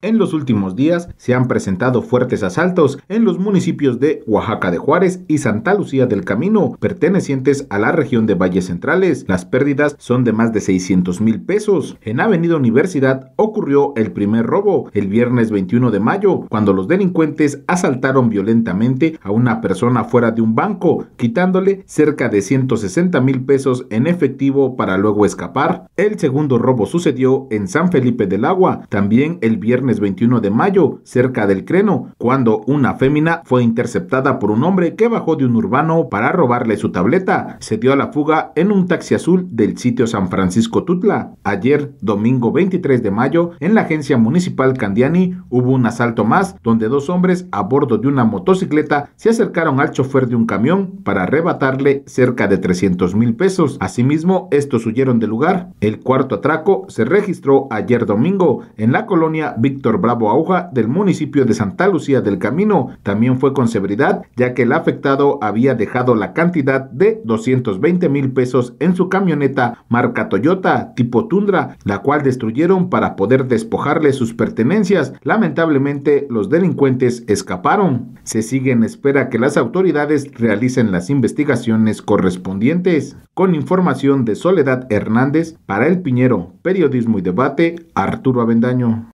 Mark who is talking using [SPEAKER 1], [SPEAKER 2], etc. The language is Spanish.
[SPEAKER 1] En los últimos días se han presentado fuertes asaltos en los municipios de Oaxaca de Juárez y Santa Lucía del Camino, pertenecientes a la región de Valles Centrales. Las pérdidas son de más de 600 mil pesos. En Avenida Universidad ocurrió el primer robo el viernes 21 de mayo, cuando los delincuentes asaltaron violentamente a una persona fuera de un banco, quitándole cerca de 160 mil pesos en efectivo para luego escapar. El segundo robo sucedió en San Felipe del Agua, también el viernes 21 de mayo cerca del Creno, cuando una fémina fue interceptada por un hombre que bajó de un urbano para robarle su tableta. Se dio a la fuga en un taxi azul del sitio San Francisco Tutla. Ayer, domingo 23 de mayo, en la agencia municipal Candiani hubo un asalto más donde dos hombres a bordo de una motocicleta se acercaron al chofer de un camión para arrebatarle cerca de 300 mil pesos. Asimismo, estos huyeron del lugar. El cuarto atraco se registró ayer domingo en la colonia Víctor Bravo Auja del municipio de Santa Lucía del Camino. También fue con severidad, ya que el afectado había dejado la cantidad de 220 mil pesos en su camioneta marca Toyota tipo Tundra, la cual destruyeron para poder despojarle sus pertenencias. Lamentablemente, los delincuentes escaparon. Se sigue en espera que las autoridades realicen las investigaciones correspondientes. Con información de Soledad Hernández, para El Piñero, Periodismo y Debate, Arturo Avendaño.